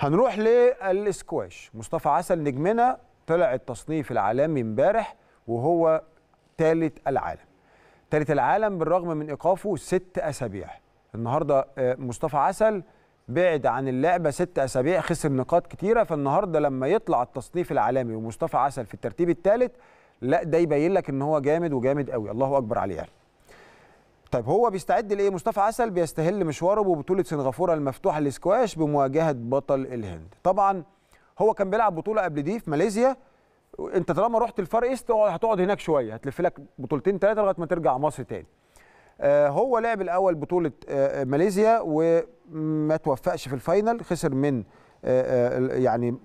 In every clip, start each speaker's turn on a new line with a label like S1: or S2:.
S1: هنروح للسكواش مصطفى عسل نجمنا طلع التصنيف العالمي امبارح وهو ثالث العالم ثالث العالم بالرغم من ايقافه ست اسابيع النهارده آه، مصطفى عسل بعد عن اللعبه ست اسابيع خسر نقاط كتيره فالنهارده لما يطلع التصنيف العالمي ومصطفى عسل في الترتيب الثالث لا ده يبين لك ان هو جامد وجامد قوي الله اكبر عليه يعني. طيب هو بيستعد لايه مصطفى عسل بيستهل مشواره ببطوله سنغافوره المفتوحه للسكواش بمواجهه بطل الهند طبعا هو كان بيلعب بطوله قبل دي في ماليزيا انت طالما رحت الفار ايست هتقعد هناك شويه هتلف لك بطولتين ثلاثه لغايه ما ترجع مصر تاني آه، هو لعب الاول بطوله آه، ماليزيا وما توفقش في الفاينل خسر من آه، يعني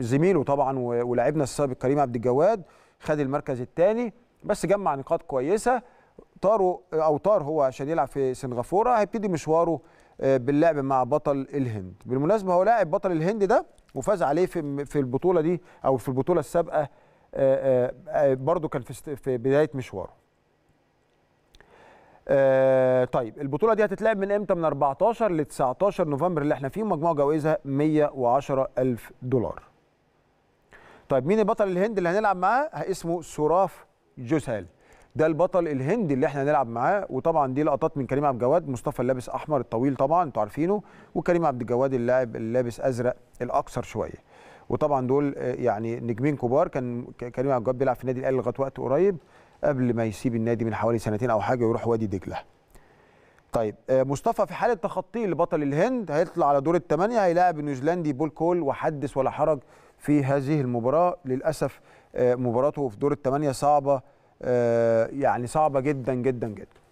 S1: زميله طبعا ولاعبنا السابق كريم عبد الجواد خد المركز الثاني بس جمع نقاط كويسه طارو او طار هو عشان يلعب في سنغافوره هيبتدي مشواره آه، باللعب مع بطل الهند بالمناسبه هو لاعب بطل الهند ده وفاز عليه في في البطوله دي او في البطوله السابقه آه، آه، برضه كان في بدايه مشواره طيب البطوله دي هتتلعب من امتى من 14 ل 19 نوفمبر اللي احنا فيه مجموعه جوائزها 110 الف دولار طيب مين بطل الهند اللي هنلعب معاه اسمه سوراف جوسال ده البطل الهندي اللي احنا هنلعب معاه وطبعا دي لقطات من كريم عبد الجواد مصطفى اللابس احمر الطويل طبعا انتوا عارفينه وكريم عبد الجواد اللاعب اللابس ازرق الاقصر شويه وطبعا دول آه، يعني نجمين كبار كان كريم عبد الجواد بيلعب في النادي الاهلي لغايه وقت قريب قبل ما يسيب النادي من حوالي سنتين او حاجه ويروح وادي دجله. طيب آه، مصطفى في حاله تخطيه لبطل الهند هيطلع على دور الثمانيه هيلاعب النيوزيلندي بول كول وحدث ولا حرج في هذه المباراه للاسف آه، مباراته في دور الثمانيه صعبه آه، يعني صعبه جدا جدا جدا